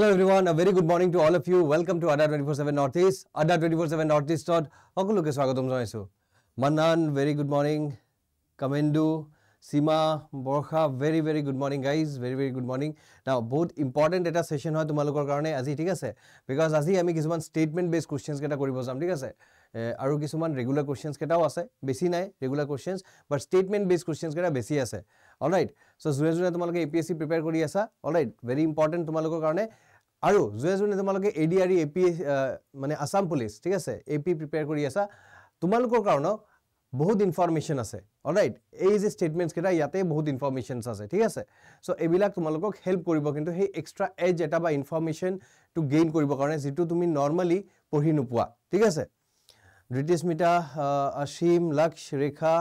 Hello everyone, a very good morning to all of you. Welcome to Ada 24/7 Northeast. Ada 24/7 Northeast dot. Okay, look, swagatam jaisu. Manan, very good morning. Kamendu, Sima, Borja, very very good morning, guys. Very very good morning. Now, both important data session hoy tumalo kor karone aji thik ase. Because aji ami kisuman statement based questions keta kori bosam thik ase. Aru kisuman regular questions keta wase. Besi nae regular questions, but statement based questions keta besi ase. All right. So, zure zure tumalo ke APSC prepare kori asa. All right. Very important tumalo kor karone. আৰু যোনে যোনে তোমালোকে A D R E A P মানে Assam police ঠিক আছে A P prepare কৰি আছা তোমালোকৰ কাৰণেও বহুত ইনফৰ্মেশ্যন আছে অল ৰাইট এই যে ষ্টেটমেণ্টছকেইটা ইয়াতে বহুত ইনফৰ্মেশ্যনছ আছে ঠিক আছে চ' এইবিলাক তোমালোকক হেল্প কৰিব কিন্তু সেই এক্সট্ৰা এজ এটা বা ইনফৰ্মেশ্যনটো গেইন কৰিবৰ কাৰণে যিটো তুমি নৰ্মেলি পঢ়ি নোপোৱা ঠিক আছে ঋতিস্মিতা অসীম লক্ষ ৰেখা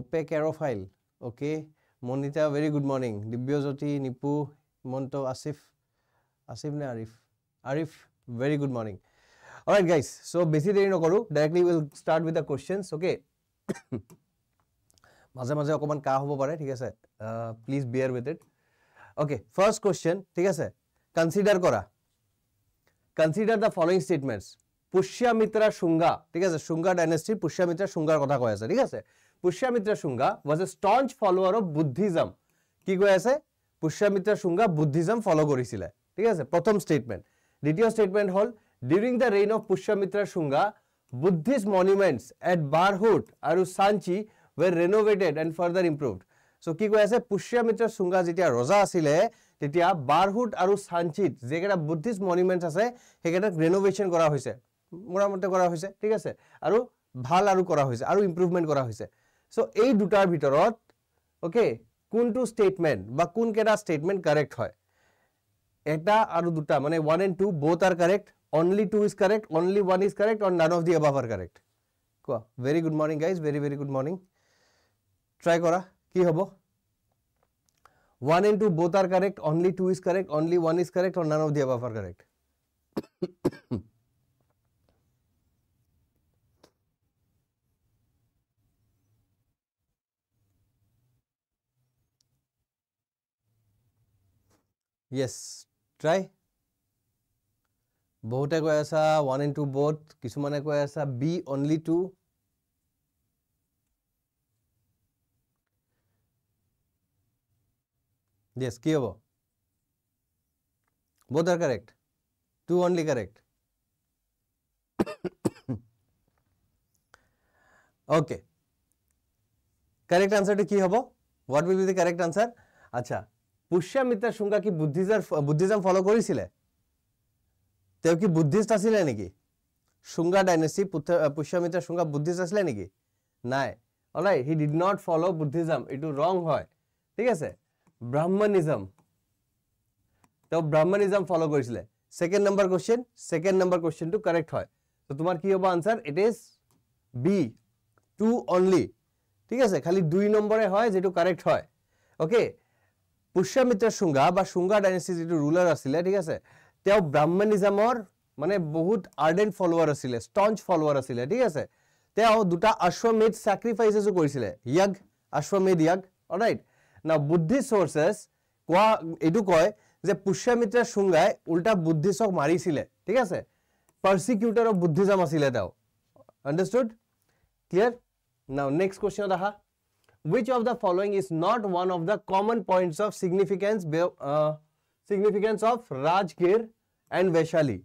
অ'পে কেৰ'ফাইল okay Monita very good morning Dibyajyoti Nipu মন্ত আছিফ আছিফ নে Arif Arif very good morning alright guys so' বেছি দেৰি নকৰোঁ directly will start with the questions okay মাজে মাজে অকণমান কাহ হ'ব পাৰে ঠিক আছে please bear with it okay first question ঠিক আছে কনচিডাৰ কৰা consider the following statements Pushyamitra Shunga ঠিক আছে শুংগা ডাইনেষ্টিৰ পুষ্যামিত্ৰা শুংগাৰ কথা কৈ আছে ঠিক আছে Pushyamitra Shunga was a staunch follower of Buddhism কি কৈ আছে পুষ্যামিত্ৰা শুংগা বুদ্ধিজম ফলো কৰিছিলে ঠিক আছে প্ৰথম ষ্টেটমেণ্ট দ্বিতীয় ষ্টেটমেণ্ট হ'ল during the reign of Pushyamitra Shunga Buddhist monuments at Bharhut আৰু চাঞ্চি ৱেৰ ৰেন'ভেটেড এণ্ড ফাৰ্ডাৰ ইম্প্ৰুভড চ' কি কৈ আছে পুষ্যামিত্ৰা শুংগা যেতিয়া ৰজা আছিলে তেতিয়া বাৰহুড আৰু চাঞ্চিত যিকেইটা বুদ্ধিষ্ট মনুমেণ্টছ আছে সেইকেইটাক ৰেন'ভেশ্যন কৰা হৈছে মৰামতে কৰা হৈছে ঠিক আছে আৰু ভাল আৰু কৰা হৈছে আৰু ইম্প্ৰুভমেণ্ট কৰা হৈছে চ' এই দুটাৰ ভিতৰত অ'কে কোনটো ষ্টেটমেণ্ট বা কোনকেইটা ষ্টেটমেণ্ট কাৰেক্ট হয় এটা আৰু দুটা মানে one and two both are correct only two is correct only one is correct or none of the above are correct কোৱা very good morning guys very very good morning try কৰা কি হ'ব one and two both are correct only two is correct only one is correct or none of the above are correct yes try बहुते कह आसा one and to both किसुमान कह आसा B only to yes कि हम both are correct two only correct okay correct answer two की हम what will be the correct answer अच्छा পুষ্যামিত্রা শুঙ্গা কি বুদ্ধিজার বুদ্ধিজম ফলো করেছিলে তেও কি বুদ্ধিস্ট আছিলে নেকি শুঙ্গা ডাইনেসি পুষ্যামিত্রা শুঙ্গা বুদ্ধিস্ট আছিলে নেকি নাই অলাই he did not follow Buddhism এইটো ৰং হয় ঠিক আছে ব্ৰাহ্মণিজম তেওঁ ব্ৰাহ্মণিজম ফ'ল' কৰিছিলে second number question second number কুৱেশ্যনটো কাৰেক্ট হয় তো তোমাৰ কি হ'ব answer it is B two only ঠিক আছে খালি দুই নম্বৰে হয় যিটো কাৰেক্ট হয় অ'কে পুষ্যামিত্ৰ শুংগা বা শুংগা ডাইনেষ্টিৰ যিটো ৰুলাৰ আছিলে ঠিক আছে তেওঁ ব্ৰাহ্মণিজামৰ মানে বহুত আৰ্ডেণ্ট ফলোৱাৰ আছিলে ষ্টঞ্চ ফলোৱাৰ আছিলে ঠিক আছে তেওঁ দুটা আশ্বমেধ ছেক্ৰিফাইচেছো কৰিছিলে য়াগ আশ্বমেধ য়াগ ৰাইট না বুদ্ধি সোর্সেস কোয়া এইটু কয় যে পুষ্যামিত্র শুঙ্গায় উল্টা বুদ্ধিষক মারিছিলে ঠিক আছে পার্সিকিউটার অফ বুদ্ধিজম আসলে তাও আন্ডারস্টুড ক্লিয়ার নাও নেক্সট কোশ্চিনত আহা which of the following is not one of the common points of significance uh, significance of Rajgir and Vaishali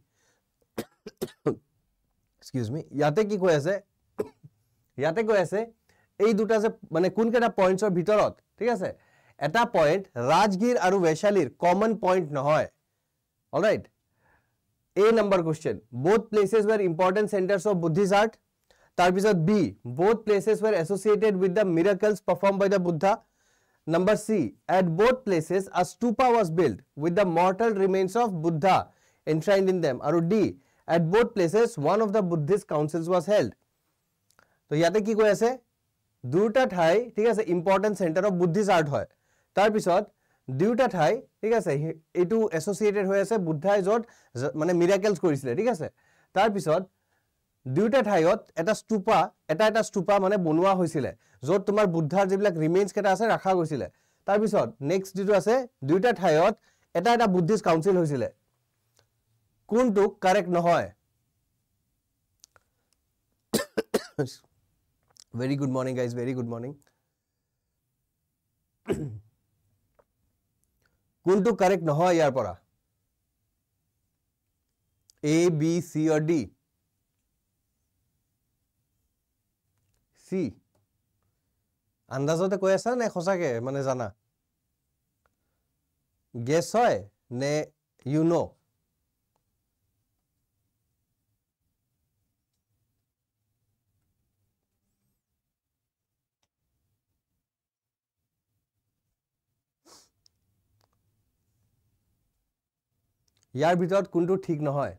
excuse me ইয়াতে কি কৈ আছে ইয়াতে কৈ আছে এই দুটা যে মানে কোনকেইটা পইণ্টছৰ ভিতৰত ঠিক আছে এটা পইণ্ট ৰাজগীৰ আৰু বৈশালীৰ কমন পইণ্ট নহয় alright a number question both places were important centres of Buddhist art তাৰপিছত B both places were associated with the miracles perform by the Buddha number C at both places a stupa was build with the mortal remains of Buddha enshrined in them আৰু D at both places one of the Buddhist councils was held তো ইয়াতে কি কৈ আছে দুয়োটা ঠাই ঠিক আছে important centre of Buddhist art হয় তাৰপিছত দুয়োটা ঠাই ঠিক আছে এইটো এছ'চিয়েটেড হৈ আছে বুদ্ধাই য'ত মানে মিৰাকেলছ কৰিছিলে ঠিক আছে তাৰপিছত দুয়োটা ঠাইত এটা স্তূপা এটা এটা স্তূপা মানে বনোৱা হৈছিলে য'ত তোমাৰ বুদ্ধাৰ যিবিলাক কেইটা আছে ৰখা গৈছিলে তাৰপিছত নেক্সট যিটো আছে দুয়োটা ঠাইত এটা এটা বুদ্ধিষ্ট কাউঞ্চিল হৈছিলে কোনটো কাৰেক্ট নহয় very good morning guys very good morning কোনটো কাৰেক্ট নহয় ইয়াৰ পৰা A B C or' D C আন্দাজতে কৈ আছা নে সঁচাকে মানে জানা গেছ হয় নে ইউ ন' ইয়াৰ ভিতৰত কোনটো ঠিক নহয়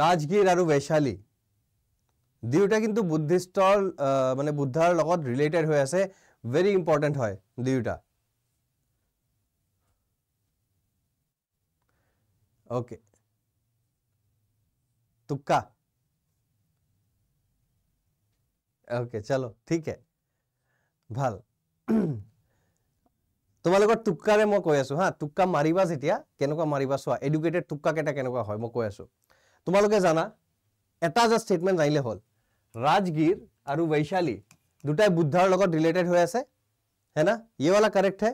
ৰাজগীৰ আৰু বৈশালী দুয়োটা কিন্তু বুদ্ধিষ্টৰ মানে বুদ্ধাৰ লগত ৰিলেটেড হৈ আছে ভেৰি ইম্পৰ্টেণ্ট হয় দুয়োটা অ'কে টুকা অ'কে চলো ঠিকে ভাল তোমালোকৰ টুকাৰে মই কৈ আছো হা টুকা মাৰিবা যেতিয়া কেনেকুৱা মাৰিবা চোৱা এডুকেটেড টুকাকেইটা কেনেকুৱা হয় মই কৈ আছো তোমালোকে জানা এটা জাষ্ট ষ্টেটমেণ্ট জানিলে হ'ল राजगीर और वैशाली दूटा बुद्धार लगता रिलेटेड है ना ये वाला करेक्ट है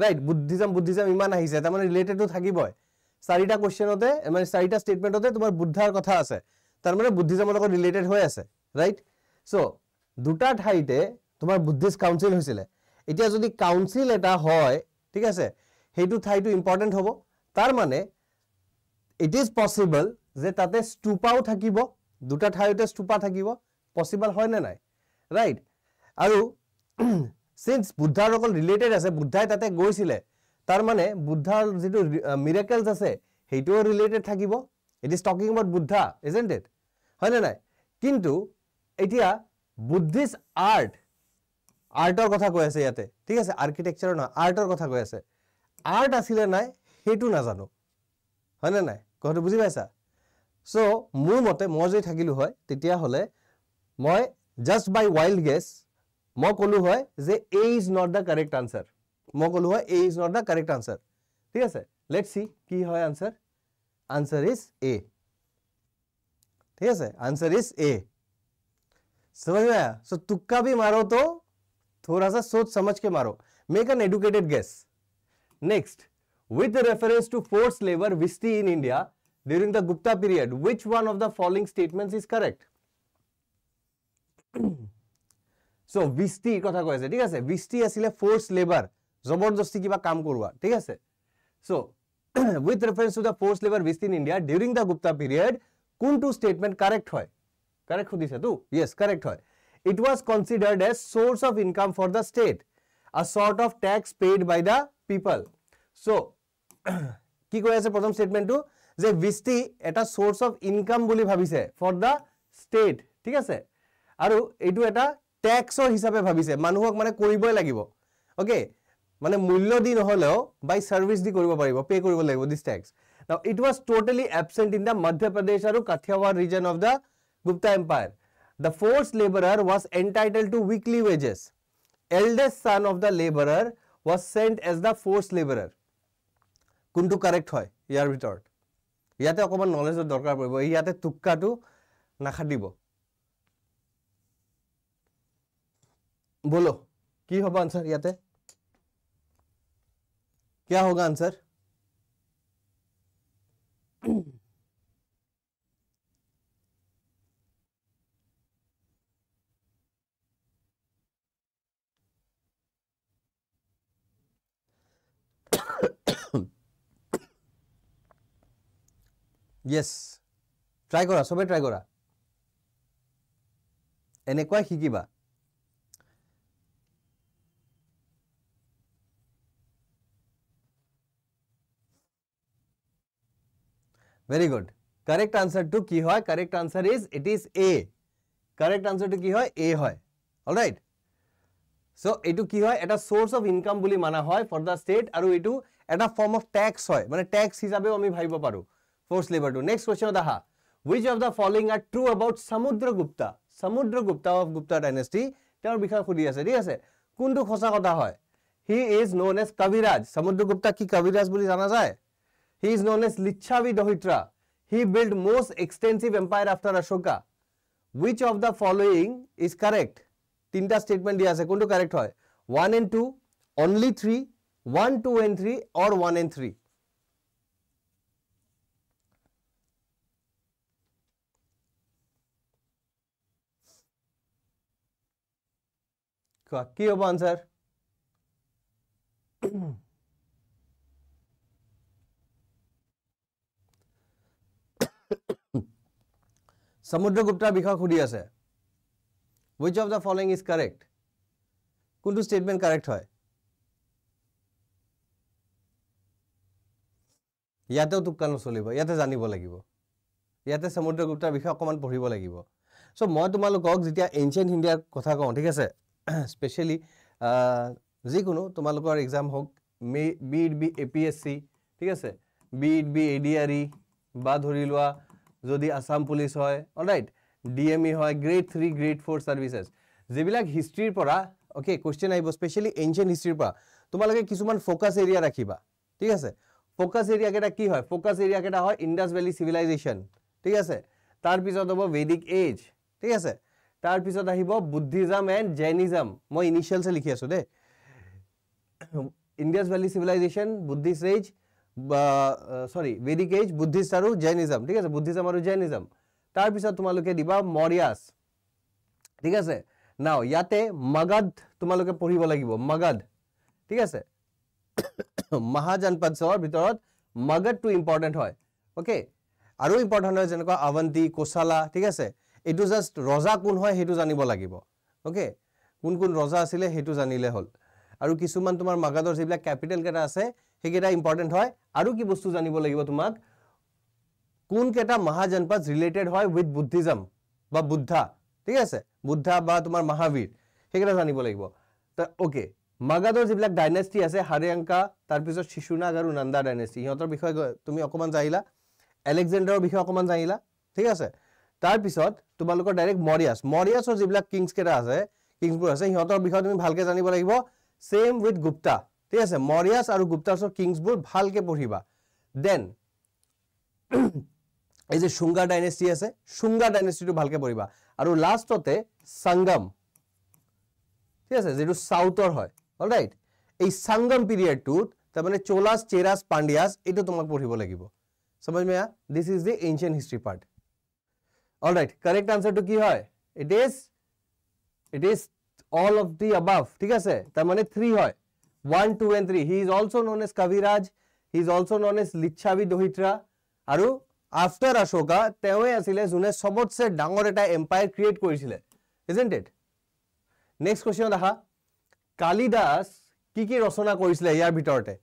राइट बुद्धिजम बुद्धिजम इन तम रिलेटेड तो थकब चार क्वेश्चनते मैं चार स्टेटमेंटते तुम बुद्धार कथा आए तमें बुद्धिजम रिलेटेड राइट सो दो ठाईते तुम बुद्धिस्ट काउन्सिल इतना जो काउन्सिल ठीक है सीट ठाई तो इम्पर्टेन्ट हम तार मानने इट इज पसिबल जो तूपाओ थकबा দুটা ঠাইতে স্তূপা থাকিব পচিবল হয়নে নাই ৰাইট আৰু চিন্স বুদ্ধাৰ লগত ৰিলেটেড আছে বুদ্ধাই তাতে গৈছিলে তাৰমানে বুদ্ধাৰ যিটো মিৰেকেলছ আছে সেইটোও ৰিলেটেড থাকিব it is talking about Buddha is and date হয়নে নাই কিন্তু এতিয়া বুদ্ধিষ্ট আৰ্ট আৰ্টৰ কথা কৈ আছে ইয়াতে ঠিক আছে আৰ্কিটেকচাৰৰ নহয় আৰ্টৰ কথা কৈ আছে আৰ্ট আছিলে নাই সেইটো নাজানো নে নাই কথাটো বুজি পাইছা চ' মোৰ মতে মই যদি থাকিলোঁ হয় তেতিয়াহ'লে মই জাষ্ট বাই ৱাইল্ড গেছ মই ক'লোঁ হয় যে A is not the correct answer মই ক'লোঁ হয় A is not the correct answer ঠিক আছে লেট চি কি হয় আনচাৰ আনচাৰ ইজ এ ठीक है आंसर इज ए समझ में आया सो तुक्का भी मारो तो थोड़ा सा सोच समझ के मारो make an educated guess next with reference to force labour vishti in India during the Gupta period, which one of the following statements is correct? So বৃষ্টিৰ কথা কৈ আছে ঠিক আছে বৃষ্টি আছিলে ফ'ৰ্চ লেবাৰ জবৰদস্তি কিবা কাম কৰোৱা ঠিক আছে so with reference to the force labour vishti in India during the Gupta period কোনটো ষ্টেটমেণ্ট কাৰেক্ট হয় কাৰেক্ট সুধিছে তো য়েছ কাৰেক্ট হয় it was considered as source of income for the state a sort of tax paid by the people so' কি কৈ আছে প্ৰথম ষ্টেটমেণ্টটো যে ভিষ্টি এটা সোৰ্স অফ ইনকাম বলি ভাবিছে ফৰ দা ষ্টেট ঠিক আছে আৰু এইটো এটা ট্যাক্সৰ হিচাপে ভাবিছে মানুহক মানে কৰিবই লাগিব ওকে মানে মূল্য দি নহলেও বাই সাৰ্ভিস দি কৰিব পাৰিব পে কৰিব লাগিব this tax it was totally absent in the Madhya Pradesh আৰু Kathiawar region of the Gupta empire the fourth labourer was entitled to weekly wages eldest son of the labourer was sent as the fourth labourer কোনটো correct হয় ইয়াৰ ভিতৰত ইয়াতে অকণমান নলেজৰ দৰকাৰ পৰিব ইয়াতে টুক্কাটো নাখাদিব বলো কি হ'ব আনচাৰ ইয়াতে কিয় হ'ব আনচাৰ য়েছ ট্ৰাই কৰা চবেই ট্ৰাই কৰা এনেকুৱাই শিকিবা ভেৰি গুড কাৰেক্ট আনচাৰটো কি হয় correct answer is it is A correct আনচাৰটো কি হয় এ হয় অল ৰাইট চ' এইটো কি হয় এটা চ'ৰ্চ অফ ইনকাম বুলি মানা হয় ফৰ দ্য ষ্টেট আৰু এইটো এটা ফৰ্ম অফ টেক্স হয় মানে টেক্স হিচাপেও আমি ভাবিব পাৰোঁ forced labor too. Next question of the ha. Which of the following are true about Samudragupta? Samudragupta of Gupta dynasty. তেওঁৰ বিষয়ে সুধি আছে ঠিক আছে কোনটো সঁচা কথা হয় he is known as Kaviraj Samudragupta কি কবিৰাজ বুলি জানা যায় he is known as Lichchhavi dauhitra he build most extensive empire after Ashoka which of the following is correct তিনিটা ষ্টেটমেণ্ট দিয়া আছে কোনটো কাৰেক্ট হয় one and two only three one two and three or one and three के अब answer সমুদ্রগুপ্তার বিষয়ে সুধি আছে which of the following is correct কোনটো স্টেটমেন্ট কারেক্ট হয় ইয়াতেও টুকা নচলিব ইয়াতে জানিব লাগিব ইয়াতে সমুদ্রগুপ্তার বিষয়ে অকণমান পঢ়িব লাগিব সো মই তোমালোকক যেতিয়া এনশিয়েণ্ট ইণ্ডিয়াৰ কথা কওঁ ঠিক আছে স্পেচিয়েলি যিকোনো তোমালোকৰ এক্সাম হওক may be it be A P S C ঠিক আছে be it be A D R E বা ধৰি লোৱা যদি আছাম পুলিচ হয় ৰাইট ডি এম ই হয় grade three grade four services যিবিলাক হিষ্ট্ৰীৰ পৰা অ'কে কুৱেশ্যন আহিব স্পেচিয়েলি এনচিয়েণ্ট হিষ্ট্ৰীৰ পৰা তোমালোকে কিছুমান ফ'কাছ এৰিয়া ৰাখিবা ঠিক আছে ফ'কাছ এৰিয়াকেইটা কি হয় ফ'কাছ এৰিয়াকেইটা হয় ইণ্ডাছ ভেলী চিভিলাইজেশ্যন ঠিক আছে তাৰপিছত হ'ব বেদিক এইজ ঠিক আছে তাৰ পিছত আহিব বুদ্ধিজম এণ্ড জেইনিজম মই ইনিচিয়েলছে লিখি আছোঁ দেই Indus valley civilisation Buddhist age sorry Vedic age Buddhist আৰু জেইনিজম ঠিক আছে বুদ্ধিজম আৰু জেইনিজম তাৰপিছত তোমালোকে দিবা মৰিয়াছ ঠিক আছে নাও ইয়াতে মগধ তোমালোকে পঢ়িব লাগিব মগধ ঠিক আছে মহাজনপদৰ ভিতৰত মগধটো ইম্পৰ্টেণ্ট হয় অ'কে আৰু ইম্পৰ্টেণ্ট হয় যেনেকুৱা আৱন্তী কোচালা ঠিক আছে এইটো জাষ্ট ৰজা কোন হয় সেইটো জানিব লাগিব অ'কে কোন কোন ৰজা আছিলে সেইটো জানিলে হ'ল আৰু কিছুমান তোমাৰ মাগাদৰ যিবিলাক কেপিটেলকেইটা আছে সেইকেইটা ইম্পৰ্টেণ্ট হয় আৰু কি বস্তু জানিব লাগিব তোমাক কোনকেইটা মহাজনপাত ৰিলেটেড হয় উইথ বুদ্ধিজম বা বুদ্ধা ঠিক আছে বুদ্ধা বা তোমাৰ মহাবীৰ সেইকেইটা জানিব লাগিব অ'কে মাগাদৰ যিবিলাক ডাইনেষ্টি আছে হাৰিয়াংকা তাৰপিছত শিশুনাগ আৰু নন্দা ডাইনেষ্টি সিহঁতৰ বিষয়ে তুমি অকণমান জানিলা এলেকজেণ্ডাৰৰ বিষয়ে অকণমান জানিলা ঠিক আছে তাৰপিছত তোমালোকৰ ডাইৰেক্ট মৰিয়াছ মৰিয়াছৰ যিবিলাক কেইটা আছে কিংছবোৰ আছে সিহঁতৰ বিষয়ে তুমি ভালকৈ জানিব লাগিব ছেম উইথ গুপ্তা ঠিক আছে মৰিয়াছ আৰু গুপ্তাছৰ কিংছবোৰ ভালকে পঢ়িবা দেন এই যে শুংগা ডাইনেষ্টি আছে শুংগা ডাইনেষ্টিটো ভালকে পঢ়িবা আৰু লাষ্টতে চাংগম ঠিক আছে যিটো চাউথৰ হয় ৰাইট এই চাংগম পিৰিয়ডটোত তাৰমানে চোলাছ চেৰাছ পাণ্ডিয়াছ এইটো তোমাক পঢ়িব লাগিব সমজ মেয়া this is the ancient history part alright correct আনসারটো কি হয় it is it is all of the above ঠিক আছে তার মানে 3 হয় 1 2 and 3 he is also known as Kaviraj he is also known as Lichchhavi dauhitra আর আফটার অশোকা তেওই আছিলে জুনে সবচেয়ে ডাঙর এটা এম্পায়ার ক্রিয়েট কৰিছিল ইজন্ট ইট নেক্সট কোশ্চন দেখা কালিদাস কি কি ৰচনা কৰিছিল ইয়াৰ ভিতৰতে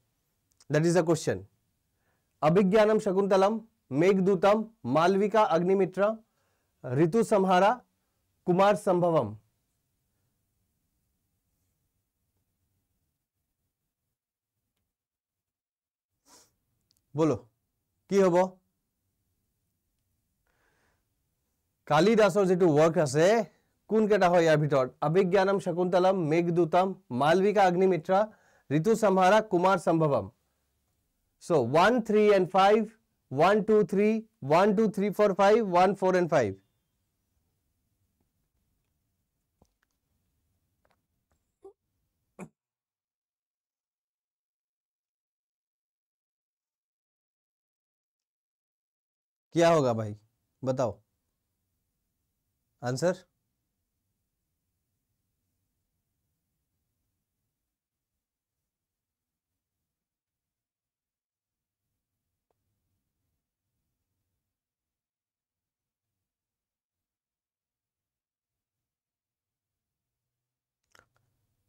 that is a question Abhijnanam Shakuntalam Meghadutam Malavika Agnimitra Ritu Samhara Kumara Sambhavam बोलो कि हम कलिदास वर्क कौन कटा है यार भर Abhijnanam Shakuntalam Meghadutam Malavika Agnimitra Ritu Samhara Kumara Sambhavam so one three and five one two three one two three four five one four and five क्या होगा भाई बताओ answer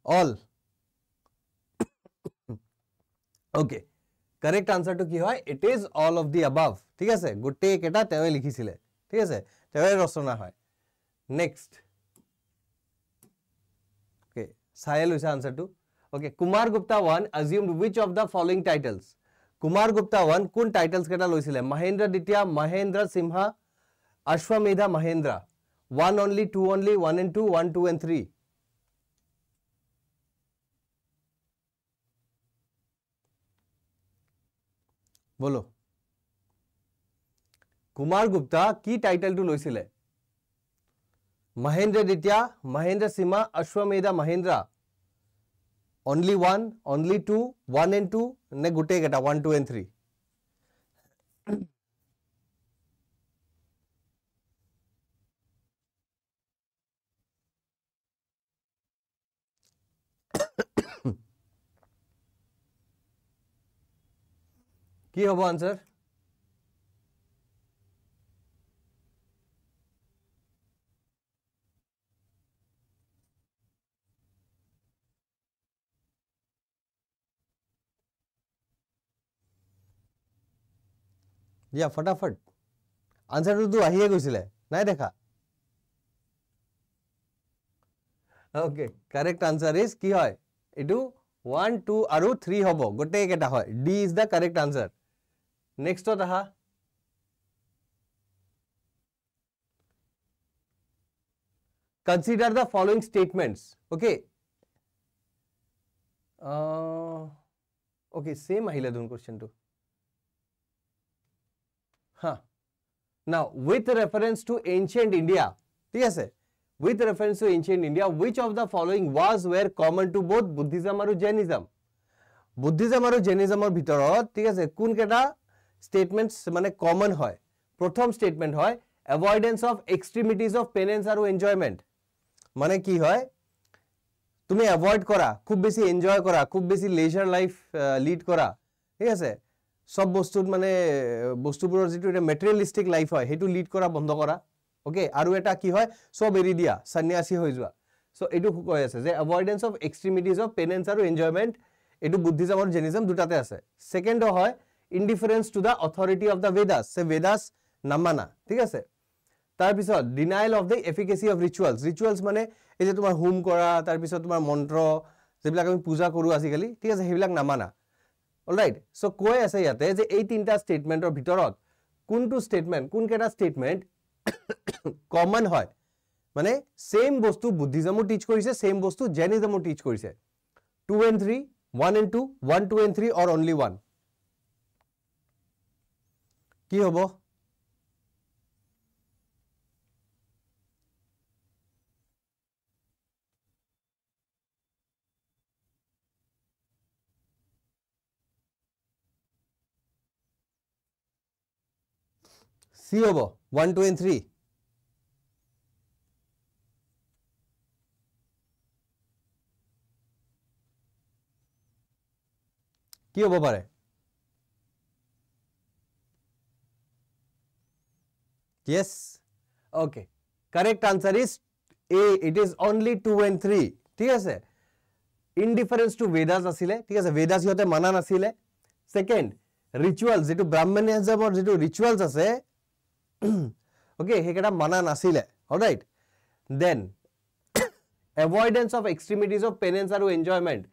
okay okay correct answer কি হয় it is all of the above ঠিক আছে গোটেই কেটা লিখিছিলে ঠিক আছে রচনা হয় নেক্সট ওকে চাই লৈছে আনসারটা okay Kumara Gupta one assume which of the following titles Kumara Gupta one কোন টাইটলস কেটা লৈছিলে মহেন্দ্র দ্বিতীয় Mahendra Singha Ashvamedha Mahendra one only two only one and two one two and three বলো কুমাৰ গুপ্তা কি টাইটেলটো লৈছিলে মহেন্দ্ৰ দ্বিতীয়া Mahendra Simha Ashvamedha Mahendra only one only two one and two নে গোটেইকেইটা ওৱান টু এণ্ড থ্ৰী কি হবো আনসার দিয়া फटाफट আনসার দূহ আহিয়া কইছিলে নাই দেখা ওকে करेक्ट आंसर इज কি হয় এটু 1 2 আৰু 3 হবো গটে কেটা হয় D is the correct answer next तो रहा consider the following statements okay okay same आ दोन क्वेश्चन टू तो। हाँ ना with reference to ancient India ठीक है with reference to ancient India which of the following was were common to both Buddhism और जेनिज्म बुद्धिज्म और Jainism भर ठीक है कौन कटा statements মানে common হয় প্রথম statement হয় avoidance of extremities of penance are enjoyment মানে কি হয় তুমি avoid করা খুব বেশি enjoy করা খুব বেশি leisure life lead করা ঠিক আছে সব বস্তুত মানে বস্তুবোৰৰ যেটো এটা materialistic life হয় সেইটো lead কৰা বন্ধ কৰা ওকে আৰু এটা কি হয় সব এৰি দিয়া সন্ন্যাসী হৈ যোৱা সো এইটো কৈ আছে যে avoidance of extremities of penance are enjoyment এইটো বুদ্ধিজমৰ জেনিজম দুটাতে আছে সেকেন্ড হয় indifference to the authority of the Vedas সেই ৱেডাছ নামানা ঠিক আছে তাৰপিছত denial of the efficacy of rituals rituals মানে এই যে তোমাৰ হোম কৰা তাৰপিছত তোমাৰ মন্ত্ৰ যিবিলাক আমি পূজা কৰোঁ আজিকালি ঠিক আছে সেইবিলাক নামানা অল ৰাইট চ' কৈ আছে ইয়াতে যে এই তিনিটা ষ্টেটমেণ্টৰ ভিতৰত কোনটো ষ্টেটমেণ্ট কোনকেইটা ষ্টেটমেণ্ট কমন হয় মানে ছেইম বস্তু বুদ্ধিজমো টিচ কৰিছে ছেইম বস্তু জেনিজমো টিচ কৰিছে two and three one and two one two and three or only one কি হব সি হব ওয়ান টু এন্ড থ্রি কি হব পাৰে yes okay correct answer is a it is only 2 and 3 thik ase indifference to vedas asile thik ase vedas hote mana nasile second rituals etu brahmanism or etu rituals ase okay he kada mana nasile all right then avoidance of extremities of penance or enjoyment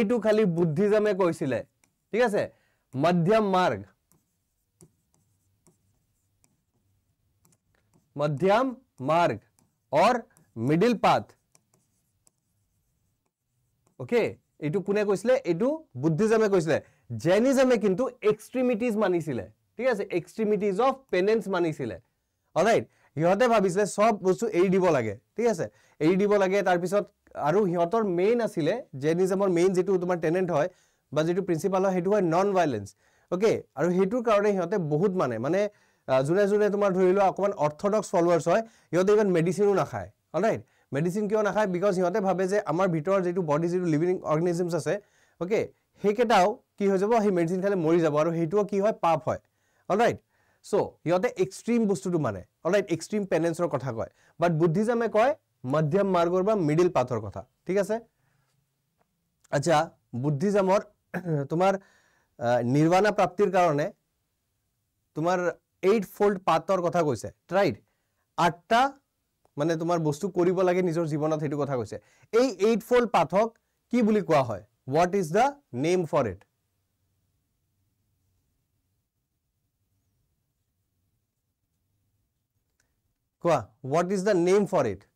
etu khali buddhism e koisile thik ase madhyam marg मध्यम मार्ग और middle path okay এইটো কোনে কৈছিলে এইটো বুদ্ধিজমে কৈছিলে জেনিজমে কিন্তু এক্সট্ৰিমিটিজ মানিছিলে ঠিক আছে এক্সট্ৰিমিটিজ অফ পেনেন্স মানিছিলে অলৰাইট সিহঁতে ভাবিছিলে চব বস্তু এৰি দিব লাগে ঠিক আছে এৰি দিব লাগে তাৰপিছত আৰু সিহঁতৰ মেইন আছিলে জেনিজমৰ মেইন যিটো তোমাৰ টেনেণ্ট হয় বা যিটো প্ৰিন্সিপাল হয় সেইটো হয় নন ভাইলেঞ্চ অ'কে আৰু সেইটোৰ কাৰণে সিহঁতে বহুত মানে মানে যোনে যোনে তোমাৰ ধৰি লোৱা অকণমান অৰ্থডক্স ফলৱাৰ্ছ হয় সিহঁতে ইমান মেডিচিনো নাখায় অল ৰাইট মেডিচিন কিয় নাখায় বিকজ সিহঁতে ভাবে যে আমাৰ ভিতৰৰ যিটো বডি যিটো লিভিং অৰ্গেনিজিমছ আছে অ'কে সেইকেইটাও কি হৈ যাব সেই মেডিচিন খালে মৰি যাব আৰু সেইটোও কি হয় পাপ হয় অল ৰাইট চ' সিহঁতে এক্সট্ৰিম বস্তুটো মানে অল ৰাইট এক্সট্ৰিম পেৰেণ্টছৰ কথা কয় বাট বুদ্ধিজামে কয় মধ্যম মাৰ্গৰ বা মিডিল পাথৰ কথা ঠিক আছে আচ্ছা বুদ্ধিজামৰ তোমাৰ নিৰ্বাণা প্ৰাপ্তিৰ কাৰণে তোমাৰ এইট ফল্ড পাথৰ কথা কৈছে ৰাইট আঠটা মানে তোমাৰ বস্তু কৰিব লাগে নিজৰ জীৱনত সেইটো কথা কৈছে এই এইট ফল্ড পাথক কি বুলি কোৱা হয় what is the name for it কোৱা what is the name for it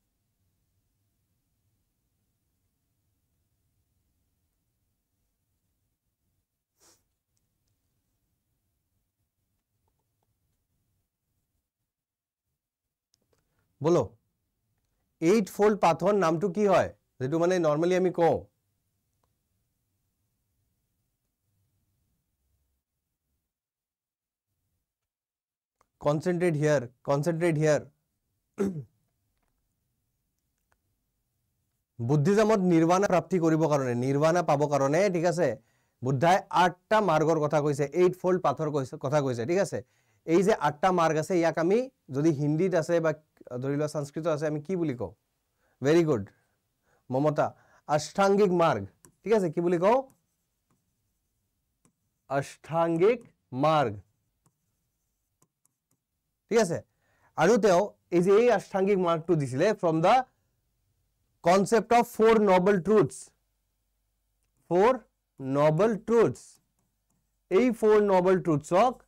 বলো এইট ফোল্ড পাথৰ নামটো কি হয় যিটো মানে নৰ্মেলি আমি কওঁ কনচেনট্ৰেট হিয়াৰ কনচেনট্ৰেট হিয়াৰ বুদ্ধিজমত নিৰ্বাণা প্ৰাপ্তি কৰিবৰ কাৰণে নিৰ্বাণা পাবৰ কাৰণে ঠিক আছে বুদ্ধাই আঠটা মাৰ্গৰ কথা কৈছে এইট ফল্ড পাথৰ কথা কৈছে ঠিক আছে এই যে আঠটা মাৰ্ক আছে ইয়াক আমি যদি হিন্দীত আছে বা ধৰি লোৱা সংস্কৃতত আছে আমি কি বুলি কওঁ ভেৰি গুড মমতা অষ্টাংগিক মাৰ্গ ঠিক আছে কি বুলি কওঁ অষ্টাংগিক মাৰ্গ ঠিক আছে আৰু তেওঁ এই যে এই অষ্টাংগিক মাৰ্গটো দিছিলে from the concept of four noble truths four noble truths এই ফ'ৰ নবেল ট্ৰুথছক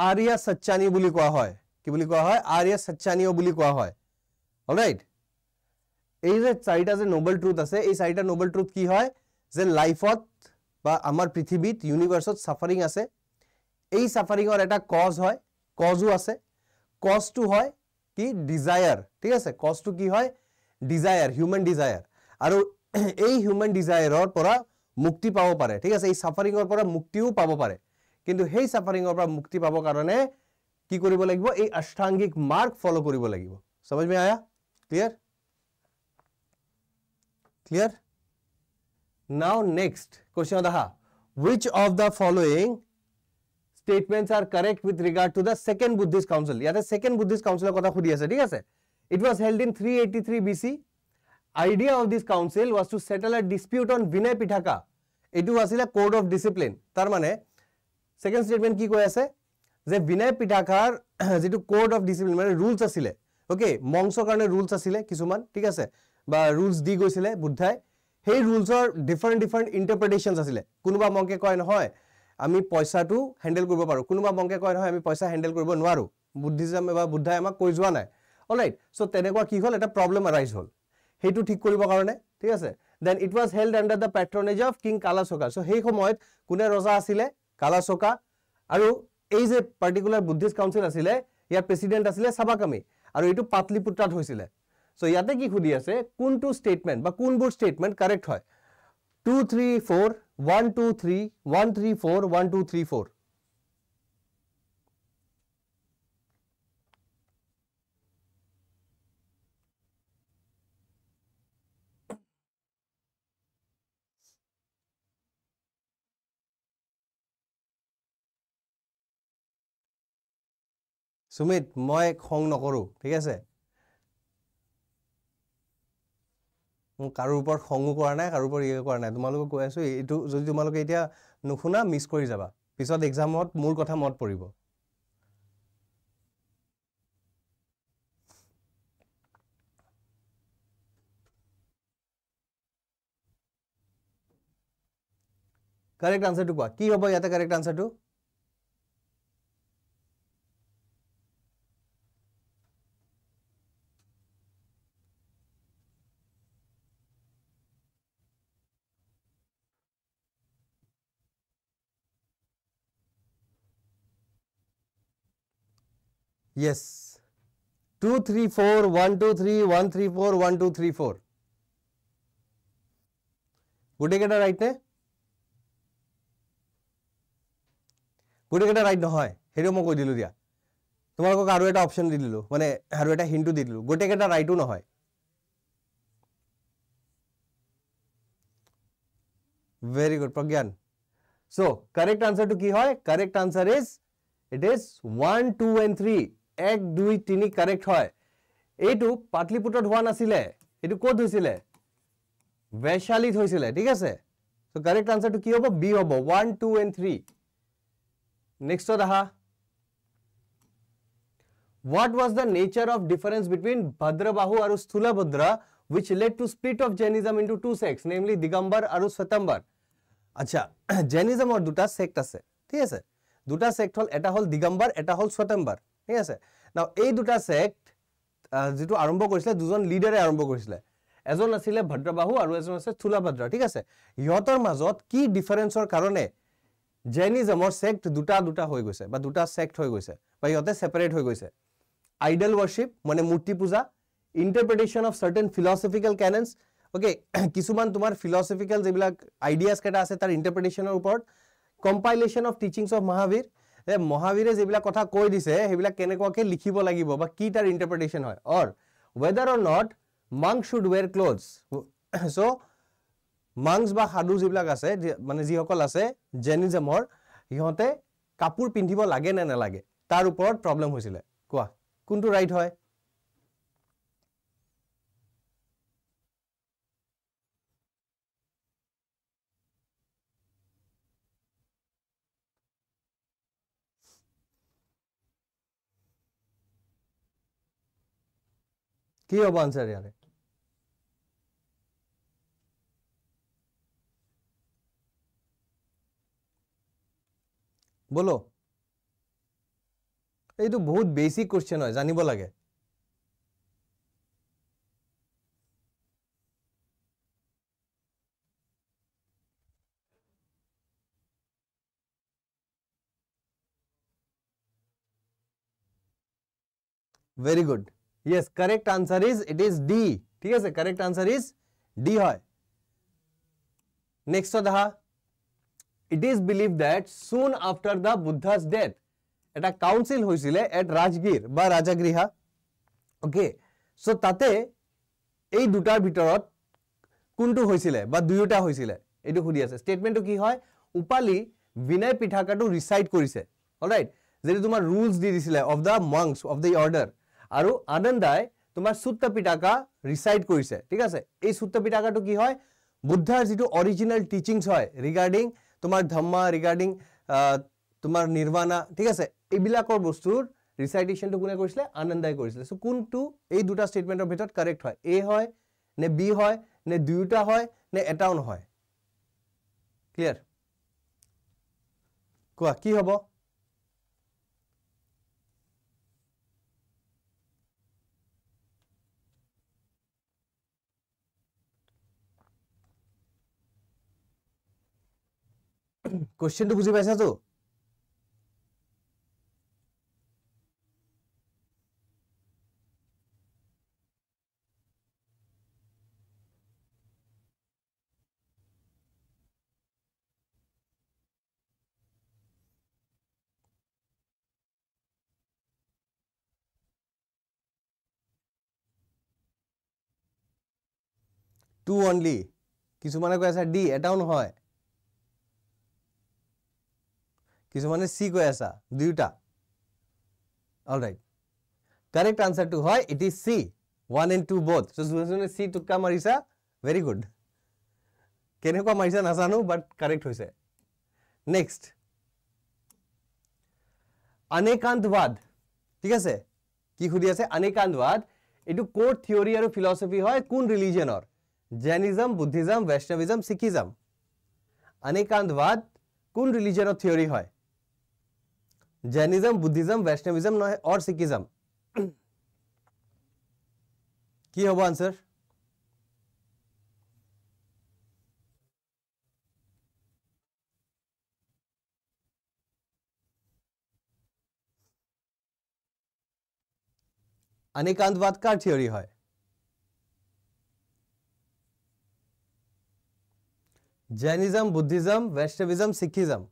আৰিয়া সচ্চানী বুলি কোৱা হয় কি বুলি কোৱা হয় আৰিয়া সচ্চানীয় বুলি কোৱা হয় অলৰাইট এই যে চাৰিটা যে নবেল ট্ৰুথ আছে এই চাৰিটা নবেল ট্ৰুথ কি হয় যে লাইফত বা আমাৰ পৃথিৱীত ইউনিভাৰ্চত চাফাৰিং আছে এই চাফাৰিঙৰ এটা কজ হয় কজো আছে কজটো হয় কি ডিজায়াৰ ঠিক আছে কজটো কি হয় ডিজায়াৰ হিউমেন ডিজায়াৰ আৰু এই হিউমেন ডিজায়াৰৰ পৰা মুক্তি পাব পাৰে ঠিক আছে এই চাফাৰিঙৰ পৰা মুক্তিও পাব পাৰে কিন্তু হেই সাপারিং ওপৰ মুক্তি পাব কাৰণে কি কৰিব লাগিব এই অষ্টাঙ্গিক মার্ক ফলো কৰিব লাগিব समज মই আয়য়া clear clear now next question 10 which of the following statements are correct with regard to the second buddhist council ইয়াৰ সেকেন্ড buddhist council ৰ কথা খুদি আছে ঠিক আছে it was held in 383 BC idea of this council was to settle a dispute on Vinaya Pitaka এটো আছিল code of discipline তাৰ মানে ছেকেণ্ড ষ্টেটমেণ্ট কি কৈ আছে যে বিনয় পিঠাখাৰ যিটো ক'ৰ্ট অফ ডিচিপ্লিন মানে ৰুলছ আছিলে অ'কে মংছৰ কাৰণে ৰুলছ আছিলে কিছুমান ঠিক আছে বা ৰুলছ দি গৈছিলে বুদ্ধাই সেই ৰুলছৰ ডিফাৰেণ্ট ডিফাৰেণ্ট ইণ্টাৰপ্ৰিটেশ্যনছ আছিলে কোনোবা মংকে কয় নহয় আমি পইচাটো হেণ্ডেল কৰিব পাৰোঁ কোনোবা মংকে কয় নহয় আমি পইচা হেণ্ডেল কৰিব নোৱাৰোঁ বুদ্ধিজমে বা বুদ্ধাই আমাক কৈ যোৱা নাই অল ৰাইট চ' তেনেকুৱা কি হ'ল এটা প্ৰব্লেম এৰাইজ হ'ল সেইটো ঠিক কৰিবৰ কাৰণে ঠিক আছে then it was held under the patronage of king কালাচকাৰ চ' সেই সময়ত কোনে ৰজা আছিলে কালাচকা আৰু এই যে পাৰ্টিকুলাৰ বুদ্ধিষ্ট কাউঞ্চিল আছিলে ইয়াৰ প্ৰেচিডেণ্ট আছিলে চাবাকামী আৰু এইটো পাটলিপুত্ৰাত হৈছিলে চ' ইয়াতে কি সুধি আছে কোনটো ষ্টেটমেণ্ট বা কোনবোৰ ষ্টেটমেণ্ট কাৰেক্ট হয় two three four one two three one three four one two three four Sumit মই খং নকৰোঁ ঠিক আছে মোৰ কাৰো ওপৰত খঙো কৰা নাই কাৰো ওপৰত ইয়ে কৰা নাই তোমালোকক কৈ আছোঁ এইটো যদি তোমালোকে এতিয়া নুশুনা মিছ কৰি যাবা পিছত এক্সামত মোৰ কথা মত পৰিব কাৰেক্ট আনচাৰটো কোৱা কি হ'ব ইয়াতে কাৰেক্ট আনচাৰটো Yes. 2, 3, 4, 1, 2, 3, 1, 3, 4, 1, 2, 3, 4. Would you get right name? Would you get a right no hai? Here you option Dilu. I read a hint to Dilu, would you get right to no Very good, Pagyan. So, correct answer to Kihoi? Correct answer is it is 1, 2, and 3. এক দুই তিনি correct হয় এইটু পাটলিপুত্রত হওয়া নাছিলে এটু কত হয়েছিলে বৈশালীত হয়েছিল ঠিক আছে তো কারেক্ট আনসারটা কি হব বি হব one two and three next আহা what was the nature of difference between Bhadrabahu আর Sthulabhadra which led to split of Jainism into two sects namely Digambara আর স্বতম্বর আচ্ছা জেনিজমর দুটা সেক্ট আছে ঠিক আছে দুটা সেক্ট হল এটা হল দিগম্বর এটা হল স্বতম্বর ঠিক আছে ন এই দুটা চেক্ট যিটো আৰম্ভ কৰিছিলে দুজন লিডাৰে আৰম্ভ কৰিছিলে এজন আছিলে ভদ্ৰবাহু আৰু এজন আছে স্থূলাভদ্ৰ ঠিক আছে ইহঁতৰ মাজত কি ডিফাৰেঞ্চৰ কাৰণে জেনিজমৰ চেক্ট দুটা দুটা হৈ গৈছে বা দুটা চেক্ট হৈ গৈছে বা ইহঁতে ছেপাৰেট হৈ গৈছে আইডল ৱৰ্শ্বিপ মানে মূৰ্তি পূজা interpretation of certain philosophical canons okay কিছুমান তোমাৰ ফিলচফিকেল যিবিলাক আইডিয়াজ কেইটা আছে তাৰ ইণ্টাৰপ্ৰিটেশ্যনৰ ওপৰত compilation of teachings of Mahavir যে মহাবীৰে যেবিলা কথা কৈ দিছে হেবিলা কেনেকুৱাকে লিখিব লাগিব বা কি তার ইন্টারপ্রিটেশন হয় or whether or not monks should wear clothes so monks বা সাধু যেবিলাক আছে মানে যিসকল আছে জেনিজমৰ সিহঁতে কাপোৰ পিন্ধিব লাগে নে নালাগে তাৰ ওপৰত প্ৰব্লেম হৈছিলে কোৱা কোনটো ৰাইট হয় की हम आंसर यार बोलो तो बहुत बेसिक क्वेश्चन है जानव लगे very good yes correct answer is it is d ঠিক আছে correct answer is d হয় next দহা it is believed that soon after the buddha's death এটা কাউন্সিল হৈছিল এট রাজগির বা রাজাগৃহ ওকে সো তাতে এই দুটার ভিতৰত কোনটো হৈছিল বা দুয়োটা হৈছিল এটো খুদি আছে স্টেটমেন্টটো কি হয় উপালি বিনয় পিঠাকাটো রিসাইট কৰিছে অলৰাইট যেটা তোমাৰ ৰুলস দি দিছিল অফ দা মাংস অফ দা অৰ্ডাৰ আৰু আনন্দাই তোমাৰ পিতাকা ৰিসাইড কৰিছে ঠিক আছে এই সুত্তপিটাকাটো কি হয় বুদ্ধাৰ যিটো অৰিজিনেল টিচিংছ হয় ৰিগাৰ্ডিং তোমাৰ ধম্মা ৰিগাৰ্ডিং তোমাৰ নিৰ্মাণা ঠিক আছে এইবিলাকৰ বস্তুৰ ৰিচাইটেশ্যনটো কোনে কৰিছিলে আনন্দাই কৰিছিলে চ' কোনটো এই দুটা ষ্টেটমেণ্টৰ ভিতৰত কাৰেক্ট হয় এ হয় নে বি হয় নে দুয়োটা হয় নে এটাও নহয় ক্লিয়াৰ কোৱা কি হ'ব কোশ্চেনটো বুজি তো টু অনলি কিছুমানে কৈ আছে ডি এটাও নহয় কিছুমানে চি কৈ আছা দুয়োটা অল ৰাইট কাৰেক্ট আনচাৰটো হয় it is C one and two both so' যোনে চি টুকা মাৰিছা ভেৰি গুড কেনেকুৱা মাৰিছা নাজানো বাট কাৰেক্ট হৈছে নেক্সট অনেকান্তবাদ ঠিক আছে কি সুধি আছে অনেকান্তবাদ এইটো ক'ৰ থিয়ৰী আৰু ফিলচফি হয় কোন ৰিলিজনৰ Jainism Buddhism Vaishnavism Sikhism Anekantavada কোন ৰিলিজনৰ থিয়ৰী হয় जैनिज्म बुद्धिज्म वैष्णविज्म न और सिखिज्म की होगा आंसर अनेकांतवाद का थ्योरी है Jainism Buddhism Vaishnavism Sikhism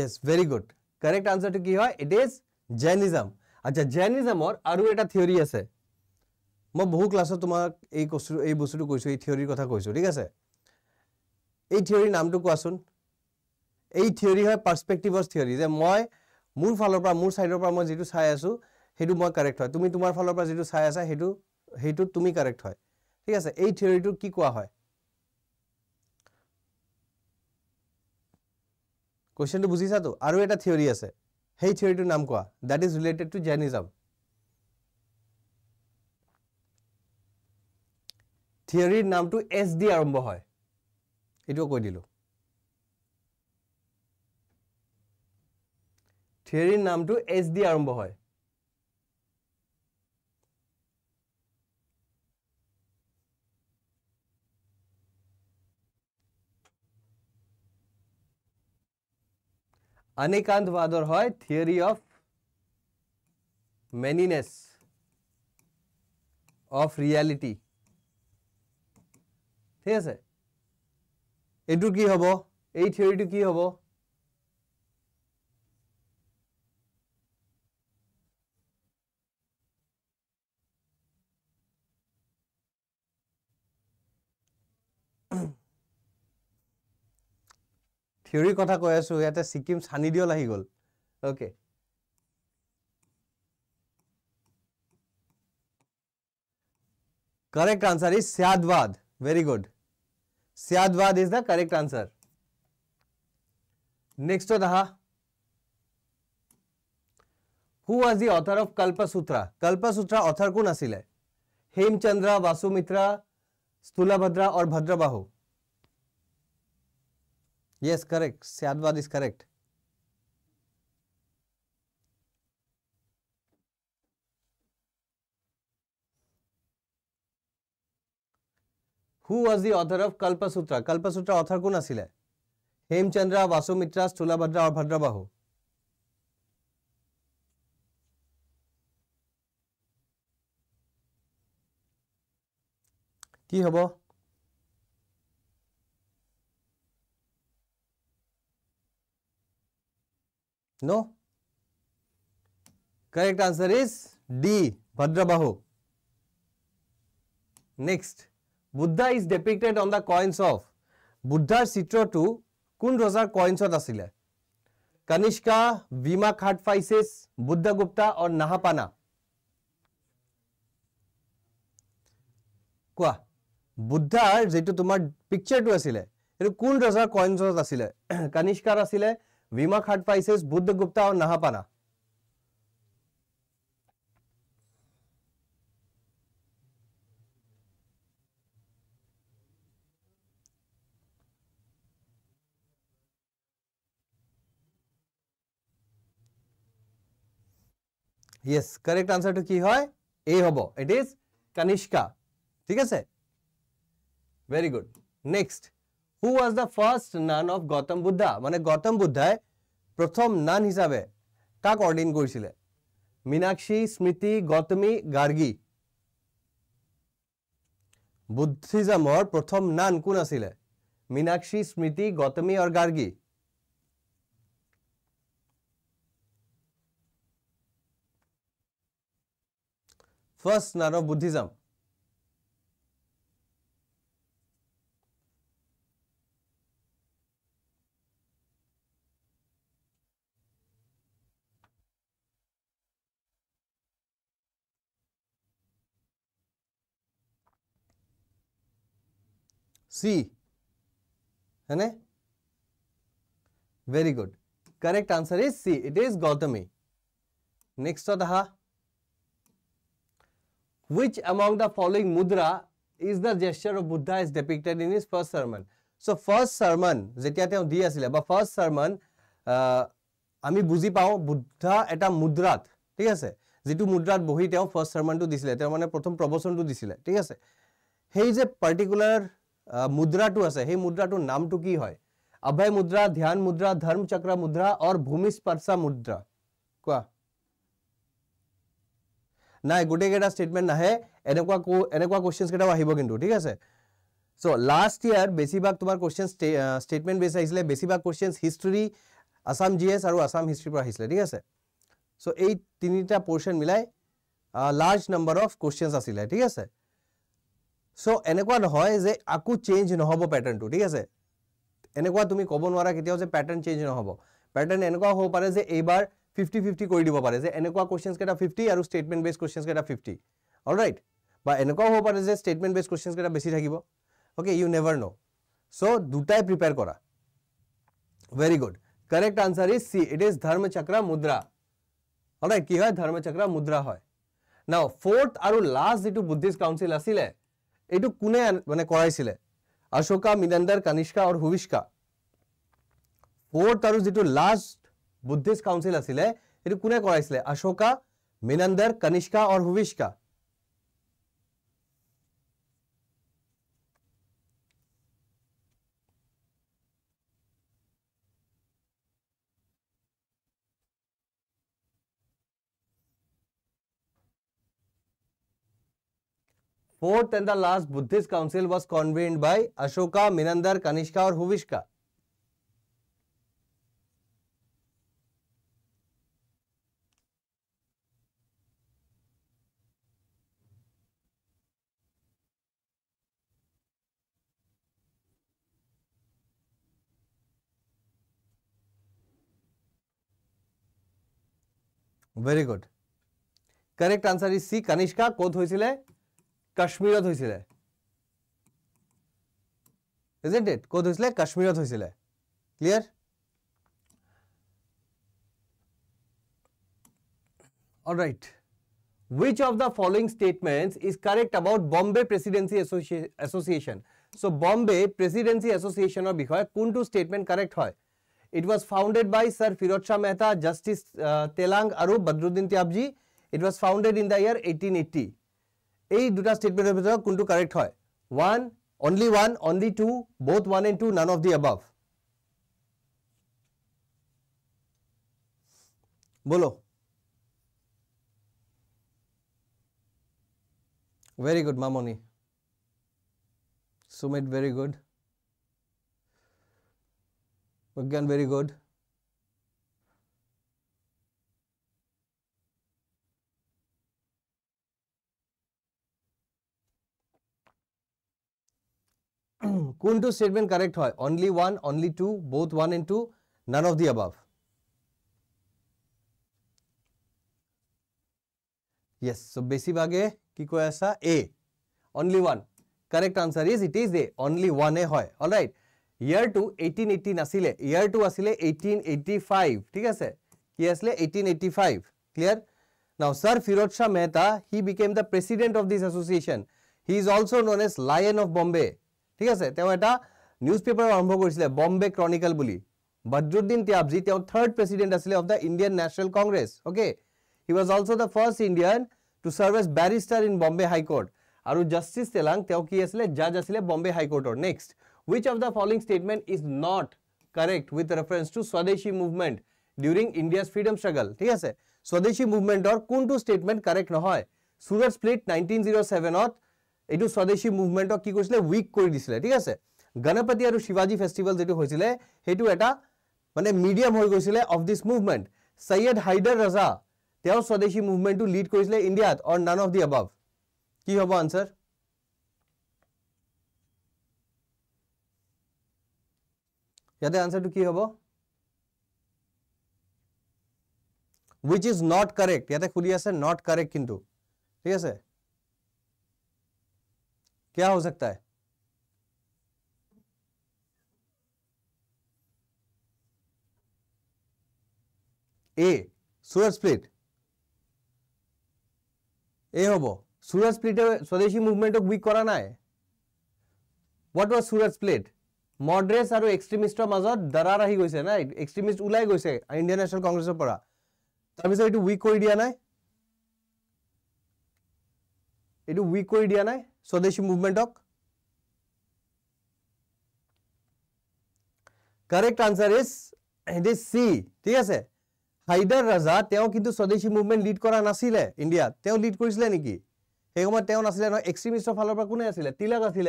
Yes, very good. Correct answer to Kihoi. It is Jainism. Acha Jainism or Aruveta theory as a Mobu class of Tumak, a Kosu, a Busu Kosu, theory Kotakosu, Rigase. A theory Namdu Kwasun. A theory her perspective was theory. The Moi, Moon Falopra, Moon Sidopra Mazitu Sayasu, he do more correct. To me, tomorrow Falopra Zitu Sayasa, he do, he do to me correct. Rigase, a theory to Kikwahoi. কুৱেশ্যনটো বুজিছাতো আৰু এটা theory আছে সেই থিয়ৰীটোৰ নাম কোৱা that is related to Jainism থিয়ৰীৰ নামটো এছ ডি আৰম্ভ হয় এইটোও কৈ দিলোঁ থিয়ৰীৰ নামটো এছ ডি আৰম্ভ হয় अनेकांत वादर हो theory of manyness of reality ठीक है यू कि हम ये थियरी हम থিয়ৰীৰ কথা কৈ আছোঁ ইয়াতে ছিকিম চানি দিয়ল আহি গ'ল okay correct answer is Syadvada very good Syadvada is the correct answer নেক্সটত আহা হু ৱাজ দি অথাৰ অফ কল্পসূত্ৰা কল্পসূত্ৰা অথাৰ কোন আছিলে হেমচন্দ্ৰ বাসুমিত্ৰা স্থূলভদ্ৰা অৰ ভদ্ৰবাহু Yes, correct. Syadwar is correct. Who was the author of Kalpasutra? Kalpasutra author কোন আছিলে? হেমচন্দ্রা, বাসুমিত্রা, স্থূলাভদ্রা আর ভদ্রাবাহু। কি হব? No. Correct answer is D. Bhadrabahu. Next. Buddha is depicted on the coins of Buddha Sitra to Kundrosar coins of Asila. Kanishka, Vima Khatfaises, Buddha Gupta or Nahapana. Kwa. Buddha, Zetu Tumar picture to Asile. Kundrosar coins of Asile. Kanishka Asile. वीमा खाट फाइसेस बुद्ध गुप्ता और नहापाना yes correct answer तो की है ए हम it is Kanishka ठीक है very good next who was the first nun of Gautama Buddha মানে গৌতম বুদ্ধাই প্ৰথম নান হিচাপে কাক অৰ্ডিন কৰিছিলে মীনাক্ষী স্মৃতি গৌতমী গাৰ্গী বুদ্ধিজমৰ প্ৰথম নান কোন আছিলে মীনাক্ষী স্মৃতি গৌতমী আৰু Gargi first nun of Buddhism C है ना very good correct answer is C it is Gautami next रहा which among the following mudra is the gesture of Buddha is depicted in is first sermon so first sermon जो दी आ first sermon आम बुझी पाओ Buddha eight मुद्रा ठीक है जी मुद्रा बहि फर्स्ट सरमन तो दी मैंने प्रथम प्रवचन तो दी ठीक है सही जे पार्टिकुलार মুদ্ৰাটো আছে সেই মুদ্ৰাটোৰ নামটো কি হয় অভয় মুদ্ৰা ধ্যান মুদ্ৰা ধৰ্ম চক্ৰ মুদ্ৰা আৰু ভূমিস্পৰ্শা মুদ্ৰা কোৱা নাই গোটেইকেইটা ষ্টেটমেণ্ট নাহে এনেকুৱা এনেকুৱা কুৱেশ্যনছকেইটাও আহিব কিন্তু ঠিক আছে চ' লাষ্ট ইয়াৰ বেছিভাগ তোমাৰ কুৱেশ্যনছ ষ্টেটমেণ্ট বেছ আহিছিলে বেছিভাগ questions history Assam G S আৰু আছাম হিষ্ট্ৰীৰ পৰা আহিছিলে ঠিক আছে চ' এই তিনিটা পৰ্চন মিলাই লাৰ্জ নম্বৰ অফ কুৱেশ্যনছ আছিলে ঠিক আছে সো এনেকুৱা নহয় যে আকৌ চেঞ্জ নহ'ব পেটাৰ্ণটো ঠিক আছে এনেকুৱা তুমি ক'ব নোৱাৰা কেতিয়াও যে পেটাৰ্ণ চেঞ্জ নহ'ব পেটাৰ্ণ এনেকুৱা হ'ব পাৰে যে এইবাৰ ফিফটি ফিফটি কৰি দিব পাৰে যে এনেকুৱা কুৱেশ্যনছকেইটা ফিফটি আৰু ষ্টেটমেণ্ট বেছ কুৱেশ্যনছকেইটা ফিফটি অল ৰাইট বা এনেকুৱাও হ'ব পাৰে যে ষ্টেটমেণ্ট বেছ কুৱেশ্যনছকেইটা বেছি থাকিব okay you never know' so' দুটাই প্ৰিপেয়াৰ কৰা very good correct answer is C it is Dharma Chakra মুদ্ৰা অল ৰাইট কি হয় ধৰ্ম চক্ৰ মুদ্ৰা হয় ন ফৰ্থ আৰু লাষ্ট যিটো বুদ্ধিষ্ট কাউঞ্চিল আছিলে এইটো কোনে মানে কৰাইছিলে অশোকা মিনেণ্ডাৰ কনিষ্কা আৰু হুবিষ্কা ফৰ্থ আৰু যিটো লাষ্ট বুদ্ধিষ্ট কাউঞ্চিল আছিলে সেইটো কোনে কৰাইছিলে অশোকা মিনেণ্ডাৰ কনিষ্কা আৰু Huvishka fourth and the last Buddhist council was convened by Ashoka Menander Kanishka और Huvishka very good correct answer is C Kanishka कौन हुई কাশ্মীৰত হৈছিলে ইজেণ্ট ইট ক'ত হৈছিলে কাশ্মীৰত হৈছিলে clear? All right. which of the following statements is correct about bombay presidency association so bombay presidency association or bikhoy kuntu statement correct hoy it was founded by sir firod mehta justice telang aru badruddin tyab it was founded in the year 1880 एई दुटा स्टेटमेंटৰ ভিতৰত কোনটো correct হয় 1 only 1 only 2 both 1 and 2 none of the above বলো very good মামমনি Sumit very good Magan very good কোনটো statement correct হয় only one only two both one and two none of the above yes so' বেছিভাগে কি কৈ আছা এ only one correct answer is it is এ অনলি ওৱানে হয় অল ৰাইট ইয়াৰটো এইটিন এইটিন আছিলে ইয়াৰটো আছিলে এইটিন এইটি ফাইভ ঠিক আছে কি আছিলে eighteen eighty five clear now sir Firoz Shah Mehta he became the president of this association he is also' known as lion of Bombay' ঠিক আছে তেওঁ এটা নিউজ পেপাৰ আৰম্ভ কৰিছিলে বম্বে ক্ৰনিকেল বুলি বদ্ৰুদ্দিন ত্যাবজি তেওঁ থাৰ্ড প্ৰেচিডেণ্ট আছিলে of the Indian National Congress okay he was also' the first Indian to serve as barrister in Bombay high high court আৰু জাষ্টিছ তেলাং তেওঁ কি আছিলে জাজ আছিলে বম্বে হাই হাইকৰ্টৰ next which of the following statement is not correct with reference to Swadeshi movement during India's freedom struggle ঠিক আছে স্বদেশী মুভমেণ্টৰ কোনটো ষ্টেটমেণ্ট কাৰেক্ট নহয় সুৰট স্প্লিট নাইনটিন জিৰ' ছেভেনত এইটো স্বদেশী মুভমেণ্টক কি কৰিছিলে উইক কৰি দিছিলে ঠিক আছে গণপতি আৰু শিৱাজী ফেষ্টিভেল যিটো হৈছিলে সেইটো এটা মানে মিডিয়াম হৈ গৈছিলে of this movement Syed Haider Raza তেওঁ স্বদেশী মুভমেণ্টটো লিড কৰিছিলে ইণ্ডিয়াত অৰ নান অফ দি এবভ কি হ'ব আনচাৰ ইয়াতে আনচাৰটো কি হ'ব উইচ ইজ নট কাৰেক্ট ইয়াতে খুলি আছে নট কাৰেক্ট কিন্তু ঠিক আছে क्या हो सकता है ए सूरज स्प्लिट ए हम सूरज स्प्लिट स्वदेशी मुभमेंटक उक करा ना what was Surat split moderates আৰু এক্সট্ৰিমিষ্টৰ মাজত দৰাৰ আহি গৈছে নাই এক্সট্ৰিমিষ্ট ওলাই গৈছে ইণ্ডিয়ান নেশ্যনেল কংগ্ৰেছৰ পৰা তাৰপিছত এইটো উইক কৰি দিয়া নাই এইটো উইক কৰি দিয়া নাই Swadeshi movement of correct answer is it is C ठीक है হাইদার রাজা কিন্তু স্বদেশী মুভমেন্ট লিড করা নাছিলে ইন্ডিয়া তেও লিড করেছিল নাকি সেই সময় নাছিলে নয় এক্সট্রিমিস্টর ফল কোনে আসিল তিলক আসিল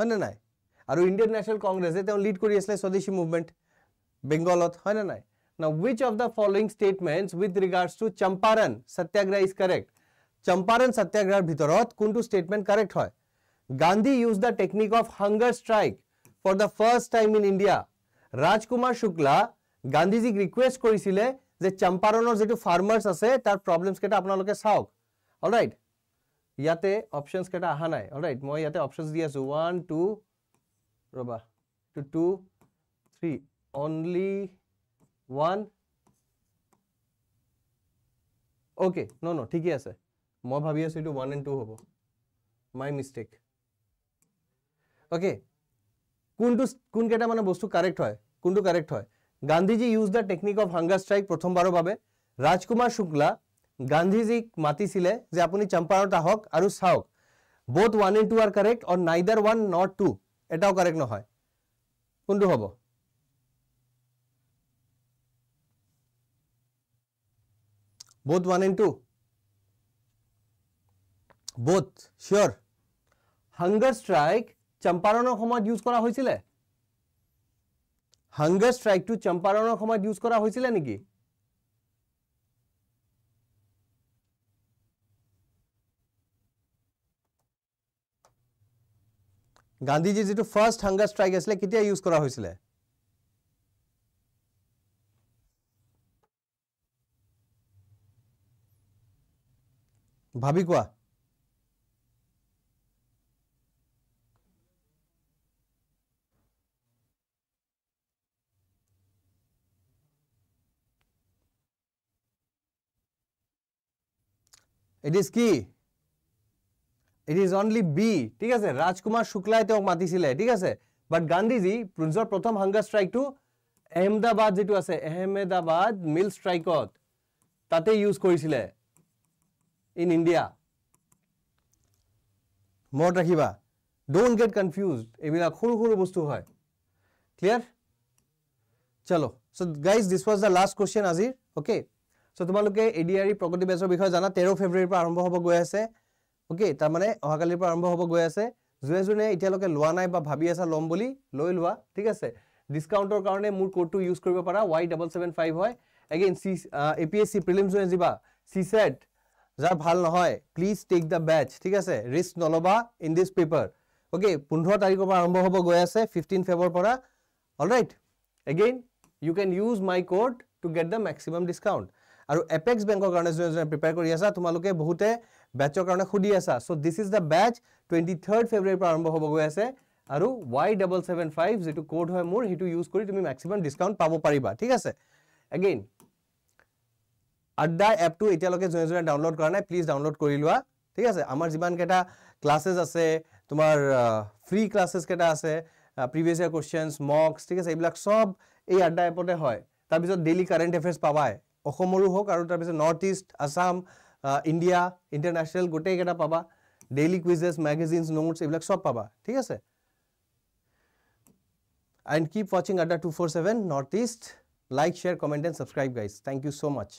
হয় নাই আর ইন্ডিয়ান ন্যাশনাল কংগ্রেসে লিড করে আসলে স্বদেশী মুভমেন্ট বেঙ্গলত হয় নাই না which of the following statements with regards to Champaran is Champaran সত্যাগ্রহের ভিতর কোনটো স্টেটমেন্ট কারেক্ট হয় Gandhi use the technique of hunger strike for the first time in India Rajkumar Shukla গান্ধীজিক রিকুয়েস্ট করেছিল যে চম্পারণের যে ফার্মার্স আছে তার প্রবলেমস কেটা আপনাদের চাওক অল রাইট ইয়াতে অপশনস কেটা অহা নাই অল রাইট মই ইয়াতে অপশনস দি আছো ওয়ান টু রবা two two three only one okay আছে মই ভাবি আছিলোঁ ওৱান এণ্ড টু হ'ব মাই মিষ্টেক অ'কে কোনটো কোনকেইটা মানে বস্তু কাৰেক্ট হয় কোনটো কাৰেক্ট হয় Gandhiji use the technique of hunger strike প্ৰথমবাৰৰ বাবে ৰাজকুমাৰ শুক্লা গান্ধীজীক মাতিছিলে যে আপুনি চম্পাৰণত আহক আৰু চাওক both one and two are correct or neither one not two এটাও কাৰেক্ট নহয় কোনটো হ'ব both one and two both sure hunger strike চম্পাৰণৰ সময়ত ইউজ কৰা হৈছিলে হাংগাৰ ষ্ট্ৰাইকটো চম্পাৰণৰ সময়ত ইউজ কৰা হৈছিলে নেকি গান্ধীজীৰ যিটো ফাৰ্ষ্ট হাংগাৰ ষ্ট্ৰাইক আছিলে কেতিয়া ইউজ কৰা হৈছিলে ভাবি কোৱা ইট ইজ কি ইট ইজ অনলি বি ঠিক আছে ৰাজকুমাৰ শুক্লাই তেওঁক মাতিছিলে ঠিক আছে বাট গান্ধীজী পুঞ্জৰ প্ৰথম হাংগাৰ ষ্ট্ৰাইকটো আহমেদাবাদ যিটো আছে আহমেদাবাদ মিল ষ্ট্ৰাইকত তাতে ইউজ কৰিছিলে ইন ইণ্ডিয়া মনত ৰাখিবা ডোণ্ট গেট কনফিউজ এইবিলাক সৰু সৰু বস্তু হয় ক্লিয়াৰ চলো so' guys this was the last question আজিৰ অ'কে চ' তোমালোকে এ ডি আৰ ই প্ৰগতি বেচৰ বিষয়ে জানা তেৰ ফেব্ৰুৱাৰীৰ পৰা আৰম্ভ হ'ব গৈ আছে অ'কে তাৰমানে অহাকালিৰ পৰা আৰম্ভ হ'ব গৈ আছে যোনে যোনে এতিয়ালৈকে লোৱা নাই বা ভাবি আছা ল'ম বুলি লৈ লোৱা ঠিক আছে ডিছকাউণ্টৰ কাৰণে মোৰ ক'ডটো ইউজ কৰিব পাৰা ৱাই ডাবল ছেভেন ফাইভ হয় again C A P S C prelims যোনে যিবা চি চেট যাৰ ভাল নহয় প্লিজ টেক দ্য বেটছ ঠিক আছে ৰিস্ক নল'বা ইন দিছ পেপাৰ অ'কে পোন্ধৰ তাৰিখৰ পৰা আৰম্ভ হ'ব গৈ আছে ফিফটিন ফেবৰ পৰা all right again you can use my code to get the maximum discount আৰু এপেক্স বেংকৰ কাৰণে যোনে যোনে প্ৰিপেয়াৰ কৰি আছা তোমালোকে বহুতে বেটছৰ কাৰণে সুধি আছা so' this is the batch twenty third ফেব্ৰুৱাৰীৰ পৰা আৰম্ভ হ'ব গৈ আছে আৰু ৱাই ডাবল ছেভেন ফাইভ যিটো কোড হয় মোৰ সেইটো ইউজ কৰি তুমি মেক্সিমাম ডিছকাউণ্ট পাব পাৰিবা ঠিক আছে এগেইন আড্ডা এপটো এতিয়ালৈকে যোনে যোনে ডাউনলোড কৰা নাই প্লিজ ডাউনলোড কৰি লোৱা ঠিক আছে আমাৰ যিমানকেইটা ক্লাছেছ আছে তোমাৰ ফ্ৰী ক্লাছেছকেইটা আছে প্ৰিভিয়াছ ইয়াৰ কুৱেশ্যনছ মক্স ঠিক আছে এইবিলাক চব এই আড্ডা এপতে হয় তাৰপিছত ডেইলি কাৰেণ্ট এফেয়াৰ্ছ পাবাই অসমৰো হওক আৰু তাৰপিছত north east Assam India international গোটেইকেইটা পাবা ডেইলি কুইজেছ মেগাজিনছ নোটছ এইবিলাক চব পাবা ঠিক আছে এণ্ড কিপ ৱাচিং Adda two four seven north east like share comment and subscribe guys thank you so' much